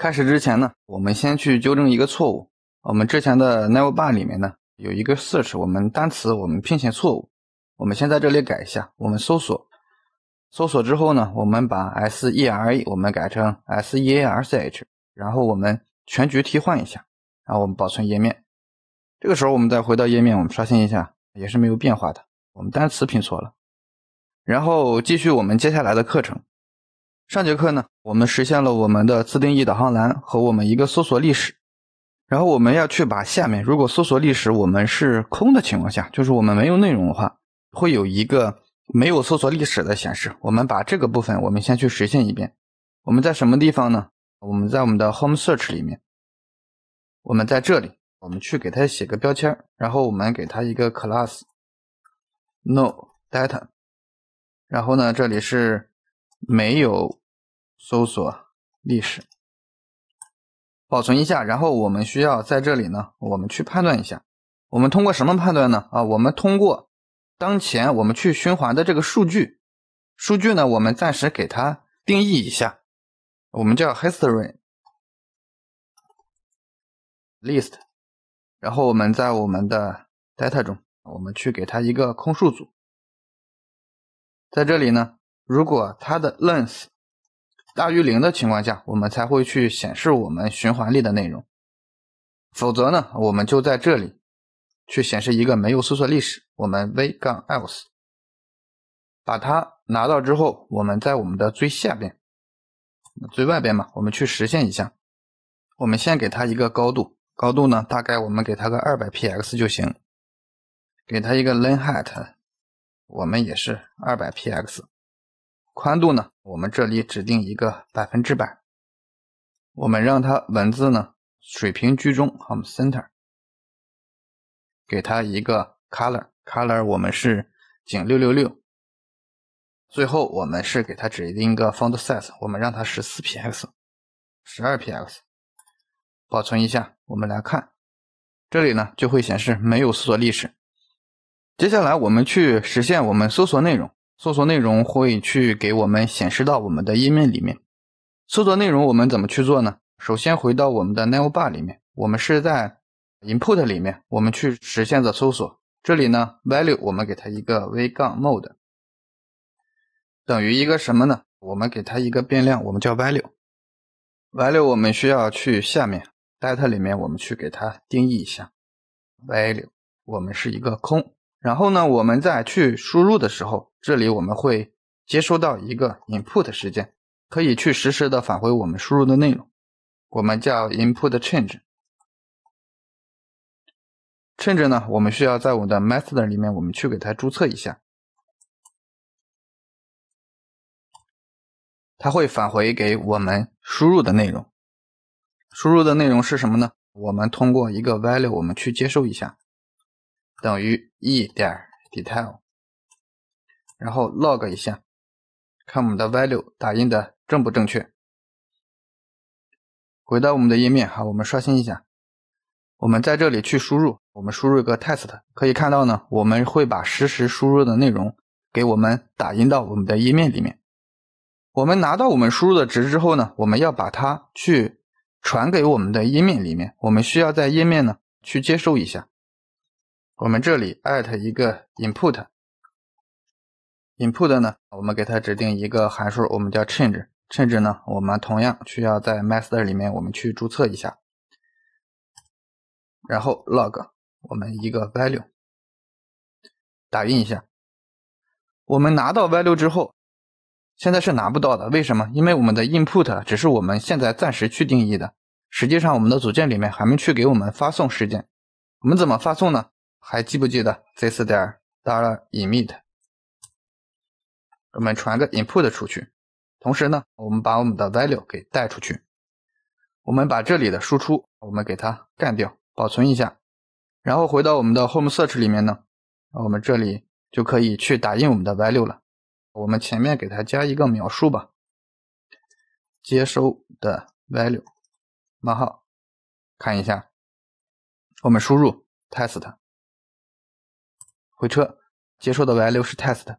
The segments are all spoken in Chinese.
开始之前呢，我们先去纠正一个错误。我们之前的 n e v bar 里面呢有一个 search，我们单词我们拼写错误，我们先在这里改一下。我们搜索，搜索之后呢，我们把 s e r e 我们改成 s e a r c h，然后我们全局替换一下，然后我们保存页面。这个时候我们再回到页面，我们刷新一下，也是没有变化的。我们单词拼错了，然后继续我们接下来的课程。上节课呢，我们实现了我们的自定义导航栏和我们一个搜索历史，然后我们要去把下面如果搜索历史我们是空的情况下，就是我们没有内容的话，会有一个没有搜索历史的显示。我们把这个部分我们先去实现一遍。我们在什么地方呢？我们在我们的 Home Search 里面，我们在这里，我们去给它写个标签，然后我们给它一个 class no data，然后呢这里是。没有搜索历史，保存一下。然后我们需要在这里呢，我们去判断一下，我们通过什么判断呢？啊，我们通过当前我们去循环的这个数据，数据呢，我们暂时给它定义一下，我们叫 history list。然后我们在我们的 data 中，我们去给它一个空数组，在这里呢。如果它的 length 大于零的情况下，我们才会去显示我们循环里的内容。否则呢，我们就在这里去显示一个没有搜索历史。我们 v 杠 else 把它拿到之后，我们在我们的最下边、最外边嘛，我们去实现一下。我们先给它一个高度，高度呢大概我们给它个 200px 就行，给它一个 l e n height，我们也是 200px。宽度呢？我们这里指定一个百分之百。我们让它文字呢水平居中，我们 center，给它一个 color，color 我们是井六六六。最后我们是给它指定一个 font size，我们让它十四 px，十二 px。保存一下，我们来看，这里呢就会显示没有搜索历史。接下来我们去实现我们搜索内容。搜索内容会去给我们显示到我们的页面里面。搜索内容我们怎么去做呢？首先回到我们的 Navbar 里面，我们是在 Input 里面我们去实现的搜索。这里呢，value 我们给它一个 v- 杠 mode 等于一个什么呢？我们给它一个变量，我们叫 value。value 我们需要去下面 data 里面我们去给它定义一下 value，我们是一个空。然后呢，我们在去输入的时候，这里我们会接收到一个 input 事件，可以去实时的返回我们输入的内容。我们叫 input change。change 呢，我们需要在我的 method 里面，我们去给它注册一下，它会返回给我们输入的内容。输入的内容是什么呢？我们通过一个 value 我们去接收一下。等于 e 点 detail，然后 log 一下，看我们的 value 打印的正不正确。回到我们的页面，好，我们刷新一下。我们在这里去输入，我们输入一个 test，可以看到呢，我们会把实时输入的内容给我们打印到我们的页面里面。我们拿到我们输入的值之后呢，我们要把它去传给我们的页面里面，我们需要在页面呢去接收一下。我们这里艾特一个 input，input 呢，我们给它指定一个函数，我们叫 change，change 呢，我们同样需要在 master 里面我们去注册一下，然后 log 我们一个 value，打印一下，我们拿到 value 之后，现在是拿不到的，为什么？因为我们的 input 只是我们现在暂时去定义的，实际上我们的组件里面还没去给我们发送事件，我们怎么发送呢？还记不记得 this 点儿 a 了 emit，我们传个 input 出去，同时呢，我们把我们的 value 给带出去。我们把这里的输出我们给它干掉，保存一下。然后回到我们的 home search 里面呢，我们这里就可以去打印我们的 value 了。我们前面给它加一个描述吧，接收的 value 冒号，看一下，我们输入 test。回车，接收到 Y 六是 test，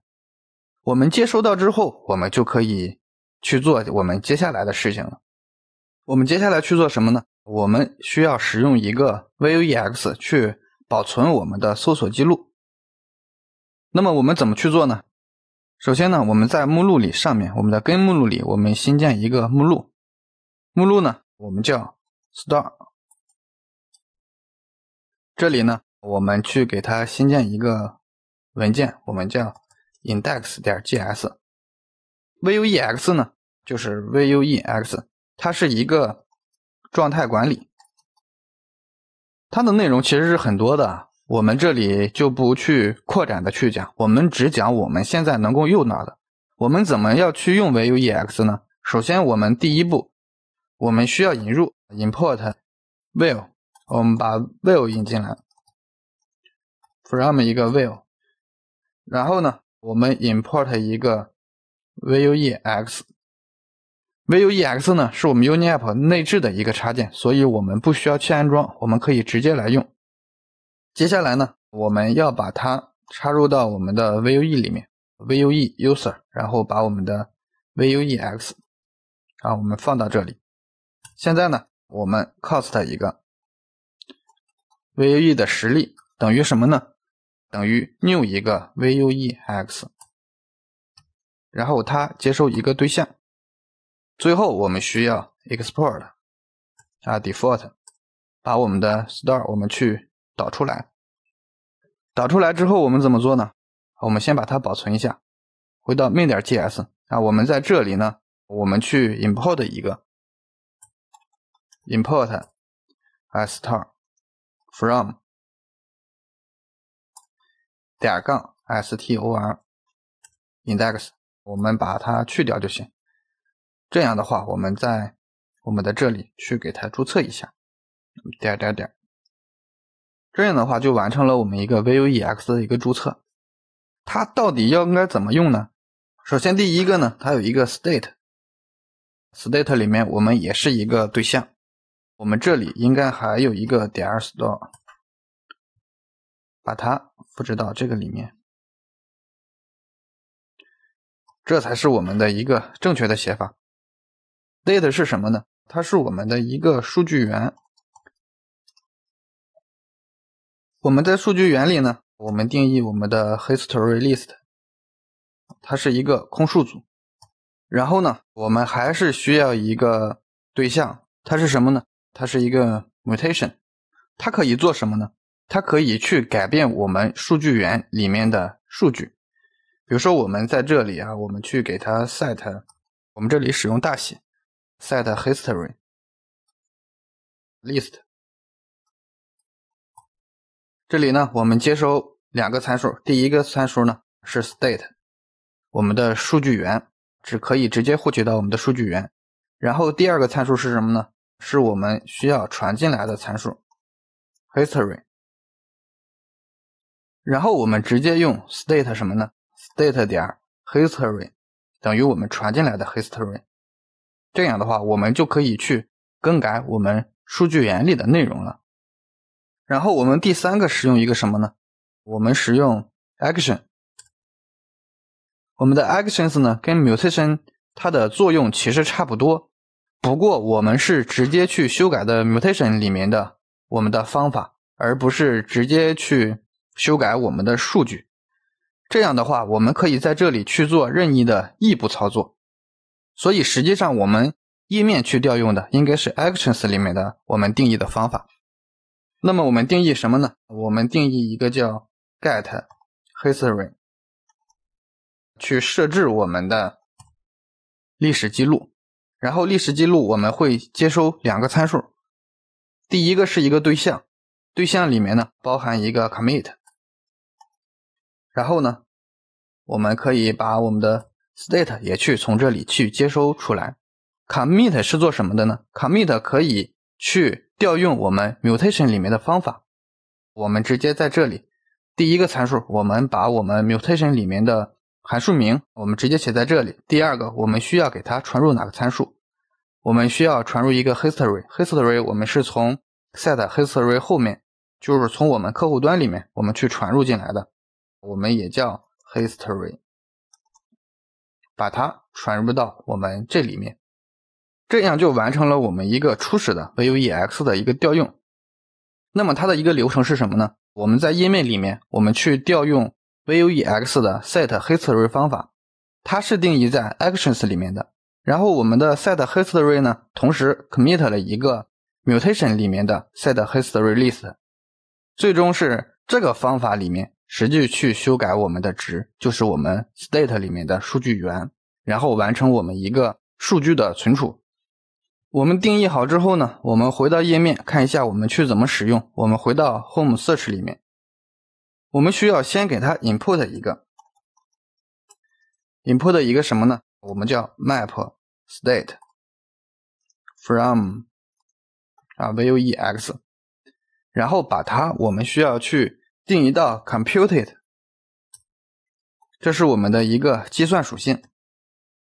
我们接收到之后，我们就可以去做我们接下来的事情了。我们接下来去做什么呢？我们需要使用一个 Vuex 去保存我们的搜索记录。那么我们怎么去做呢？首先呢，我们在目录里上面，我们的根目录里，我们新建一个目录，目录呢，我们叫 s t a r 这里呢。我们去给它新建一个文件，我们叫 index 点 js。Vuex 呢，就是 Vuex，它是一个状态管理。它的内容其实是很多的，我们这里就不去扩展的去讲，我们只讲我们现在能够用到的。我们怎么要去用 Vuex 呢？首先，我们第一步，我们需要引入 import v i e w 我们把 v i e w 引进来。from 一个 view，然后呢，我们 import 一个 vuex，vuex 呢是我们 uniapp 内置的一个插件，所以我们不需要去安装，我们可以直接来用。接下来呢，我们要把它插入到我们的 vue 里面，vue user，然后把我们的 vuex 啊，我们放到这里。现在呢，我们 cost 一个 vue 的实例等于什么呢？等于 new 一个 v u e x，然后它接收一个对象，最后我们需要 export 啊 default 把我们的 store 我们去导出来，导出来之后我们怎么做呢？我们先把它保存一下，回到 main 点 js 啊，我们在这里呢，我们去 import 一个 import as store from 点杠 s t o r index，我们把它去掉就行。这样的话，我们在我们的这里去给它注册一下，点点点。这样的话就完成了我们一个 V u E X 的一个注册。它到底要应该怎么用呢？首先第一个呢，它有一个 state，state 里面我们也是一个对象。我们这里应该还有一个点 store，把它。不知道这个里面，这才是我们的一个正确的写法。Date 是什么呢？它是我们的一个数据源。我们在数据源里呢，我们定义我们的 HistoryList，它是一个空数组。然后呢，我们还是需要一个对象，它是什么呢？它是一个 Mutation，它可以做什么呢？它可以去改变我们数据源里面的数据。比如说，我们在这里啊，我们去给它 set，我们这里使用大写 set history list。这里呢，我们接收两个参数，第一个参数呢是 state，我们的数据源只可以直接获取到我们的数据源，然后第二个参数是什么呢？是我们需要传进来的参数 history。然后我们直接用 state 什么呢？state 点 history 等于我们传进来的 history。这样的话，我们就可以去更改我们数据源里的内容了。然后我们第三个使用一个什么呢？我们使用 action。我们的 actions 呢，跟 mutation 它的作用其实差不多，不过我们是直接去修改的 mutation 里面的我们的方法，而不是直接去。修改我们的数据，这样的话，我们可以在这里去做任意的异步操作。所以实际上，我们页面去调用的应该是 actions 里面的我们定义的方法。那么我们定义什么呢？我们定义一个叫 get history 去设置我们的历史记录。然后历史记录我们会接收两个参数，第一个是一个对象，对象里面呢包含一个 commit。然后呢，我们可以把我们的 state 也去从这里去接收出来。commit 是做什么的呢？commit 可以去调用我们 mutation 里面的方法。我们直接在这里，第一个参数我们把我们 mutation 里面的函数名我们直接写在这里。第二个，我们需要给它传入哪个参数？我们需要传入一个 history。history 我们是从 set history 后面，就是从我们客户端里面我们去传入进来的。我们也叫 history，把它传入到我们这里面，这样就完成了我们一个初始的 Vuex 的一个调用。那么它的一个流程是什么呢？我们在页面里面，我们去调用 Vuex 的 set history 方法，它是定义在 actions 里面的。然后我们的 set history 呢，同时 commit 了一个 mutation 里面的 set history list，最终是这个方法里面。实际去修改我们的值，就是我们 state 里面的数据源，然后完成我们一个数据的存储。我们定义好之后呢，我们回到页面看一下我们去怎么使用。我们回到 home search 里面，我们需要先给它 input 一个 input 一个什么呢？我们叫 map state from 啊 v u e x，然后把它我们需要去。定义到 computed，这是我们的一个计算属性。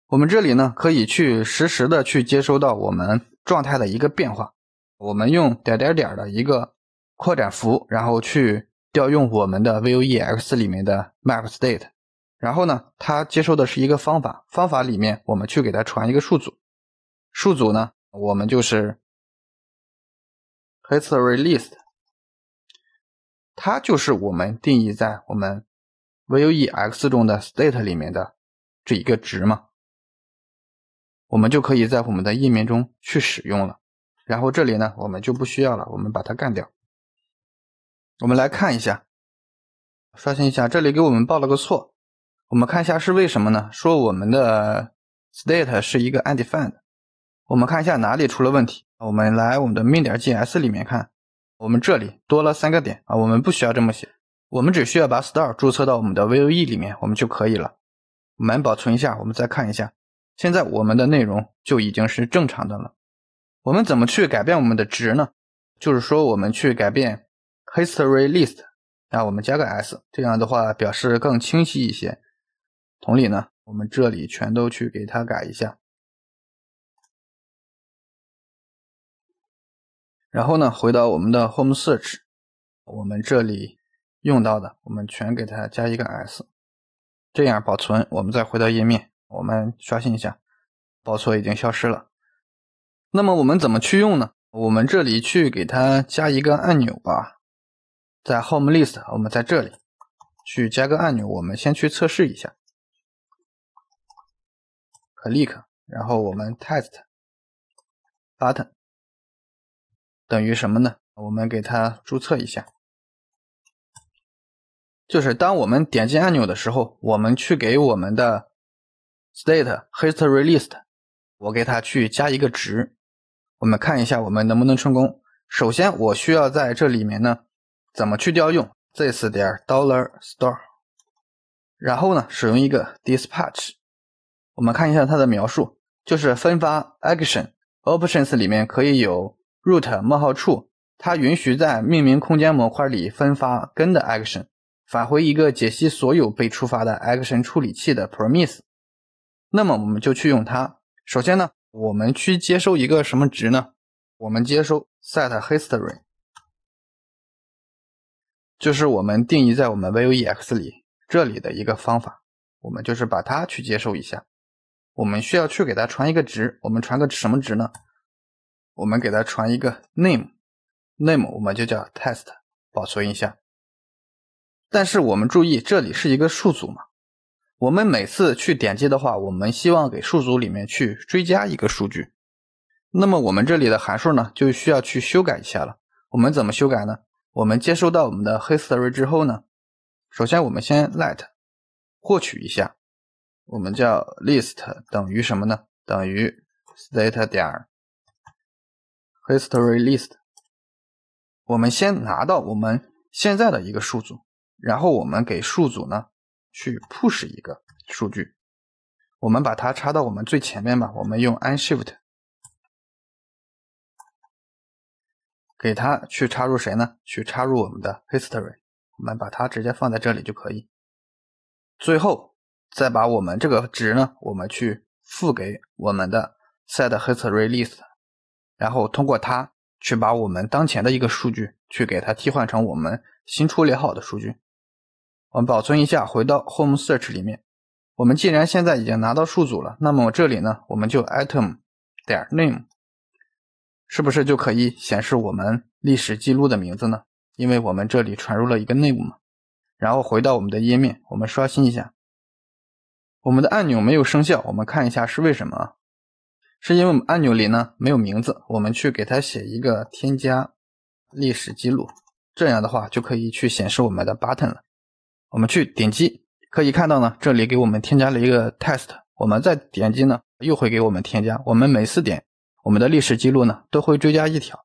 我们这里呢，可以去实时的去接收到我们状态的一个变化。我们用点点点的一个扩展符，然后去调用我们的 Vue X 里面的 mapState，然后呢，它接收的是一个方法，方法里面我们去给它传一个数组，数组呢，我们就是 historyList。它就是我们定义在我们 Vue X 中的 state 里面的这一个值嘛，我们就可以在我们的页面中去使用了。然后这里呢，我们就不需要了，我们把它干掉。我们来看一下，刷新一下，这里给我们报了个错，我们看一下是为什么呢？说我们的 state 是一个 undefined，我们看一下哪里出了问题。我们来我们的 m i n 点 j s 里面看。我们这里多了三个点啊，我们不需要这么写，我们只需要把 star 注册到我们的 voe 里面，我们就可以了。我们保存一下，我们再看一下，现在我们的内容就已经是正常的了。我们怎么去改变我们的值呢？就是说我们去改变 history list，啊，我们加个 s，这样的话表示更清晰一些。同理呢，我们这里全都去给它改一下。然后呢，回到我们的 Home Search，我们这里用到的，我们全给它加一个 S，这样保存，我们再回到页面，我们刷新一下，报错已经消失了。那么我们怎么去用呢？我们这里去给它加一个按钮吧，在 Home List，我们在这里去加个按钮，我们先去测试一下，click，然后我们 test button。等于什么呢？我们给它注册一下，就是当我们点击按钮的时候，我们去给我们的 state history list 我给它去加一个值。我们看一下我们能不能成功。首先我需要在这里面呢，怎么去调用 this 点 dollar store，然后呢使用一个 dispatch。我们看一下它的描述，就是分发 action options 里面可以有。root 冒号 true，它允许在命名空间模块里分发根的 action，返回一个解析所有被触发的 action 处理器的 promise。那么我们就去用它。首先呢，我们去接收一个什么值呢？我们接收 setHistory，就是我们定义在我们 Vuex 里这里的一个方法，我们就是把它去接收一下。我们需要去给它传一个值，我们传个什么值呢？我们给它传一个 name，name 我们就叫 test，保存一下。但是我们注意，这里是一个数组嘛，我们每次去点击的话，我们希望给数组里面去追加一个数据。那么我们这里的函数呢，就需要去修改一下了。我们怎么修改呢？我们接收到我们的 history 之后呢，首先我们先 let 获取一下，我们叫 list 等于什么呢？等于 state 点。History list，我们先拿到我们现在的一个数组，然后我们给数组呢去 push 一个数据，我们把它插到我们最前面吧。我们用 unshift 给它去插入谁呢？去插入我们的 history，我们把它直接放在这里就可以。最后再把我们这个值呢，我们去赋给我们的 set history list。然后通过它去把我们当前的一个数据去给它替换成我们新处理好的数据，我们保存一下，回到 Home Search 里面。我们既然现在已经拿到数组了，那么这里呢，我们就 item 点 .name 是不是就可以显示我们历史记录的名字呢？因为我们这里传入了一个 name 嘛。然后回到我们的页面，我们刷新一下，我们的按钮没有生效，我们看一下是为什么。是因为我们按钮里呢没有名字，我们去给它写一个添加历史记录，这样的话就可以去显示我们的 button 了。我们去点击，可以看到呢，这里给我们添加了一个 test。我们再点击呢，又会给我们添加。我们每次点我们的历史记录呢，都会追加一条。